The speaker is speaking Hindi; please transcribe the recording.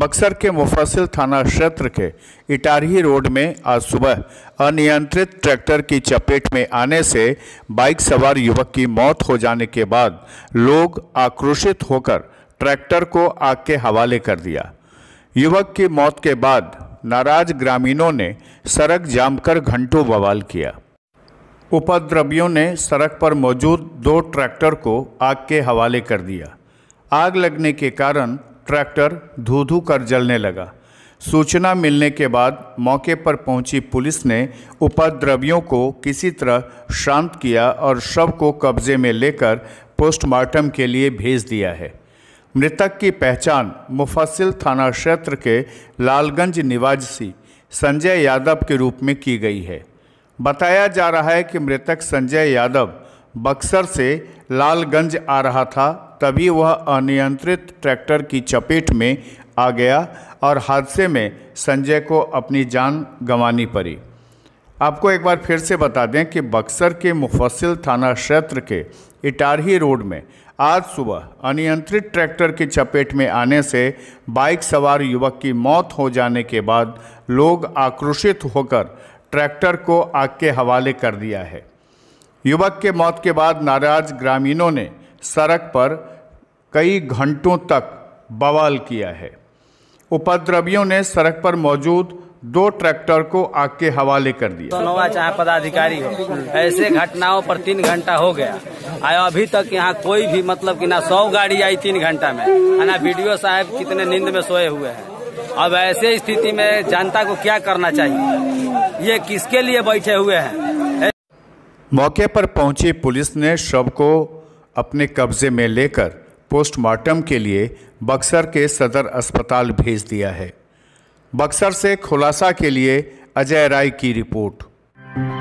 बक्सर के मुफसिल थाना क्षेत्र के इटारही रोड में आज सुबह अनियंत्रित ट्रैक्टर की चपेट में आने से बाइक सवार युवक की मौत हो जाने के बाद लोग आक्रोशित होकर ट्रैक्टर को आग के हवाले कर दिया युवक की मौत के बाद नाराज ग्रामीणों ने सड़क जाम कर घंटों बवाल किया उपद्रवियों ने सड़क पर मौजूद दो ट्रैक्टर को आग के हवाले कर दिया आग लगने के कारण ट्रैक्टर धू धू कर जलने लगा सूचना मिलने के बाद मौके पर पहुंची पुलिस ने उपद्रवियों को किसी तरह शांत किया और शव को कब्जे में लेकर पोस्टमार्टम के लिए भेज दिया है मृतक की पहचान मुफसिल थाना क्षेत्र के लालगंज निवासी संजय यादव के रूप में की गई है बताया जा रहा है कि मृतक संजय यादव बक्सर से लालगंज आ रहा था तभी वह अनियंत्रित ट्रैक्टर की चपेट में आ गया और हादसे में संजय को अपनी जान गंवानी पड़ी आपको एक बार फिर से बता दें कि बक्सर के मुफसिल थाना क्षेत्र के इटारही रोड में आज सुबह अनियंत्रित ट्रैक्टर की चपेट में आने से बाइक सवार युवक की मौत हो जाने के बाद लोग आक्रोशित होकर ट्रैक्टर को आग के हवाले कर दिया है युवक के मौत के बाद नाराज ग्रामीणों ने सड़क पर कई घंटों तक बवाल किया है उपद्रवियों ने सड़क पर मौजूद दो ट्रैक्टर को आग के हवाले कर दिया सोनोवा चाहे पदाधिकारी हो ऐसे घटनाओं पर तीन घंटा हो गया आया अभी तक यहाँ कोई भी मतलब कि ना सौ गाड़ी आई तीन घंटा में ना वीडियो साहब कितने नींद में सोए हुए हैं अब ऐसे स्थिति में जनता को क्या करना चाहिए ये किसके लिए बैठे हुए हैं मौके पर पहुंची पुलिस ने शव को अपने कब्जे में लेकर पोस्टमार्टम के लिए बक्सर के सदर अस्पताल भेज दिया है बक्सर से खुलासा के लिए अजय राय की रिपोर्ट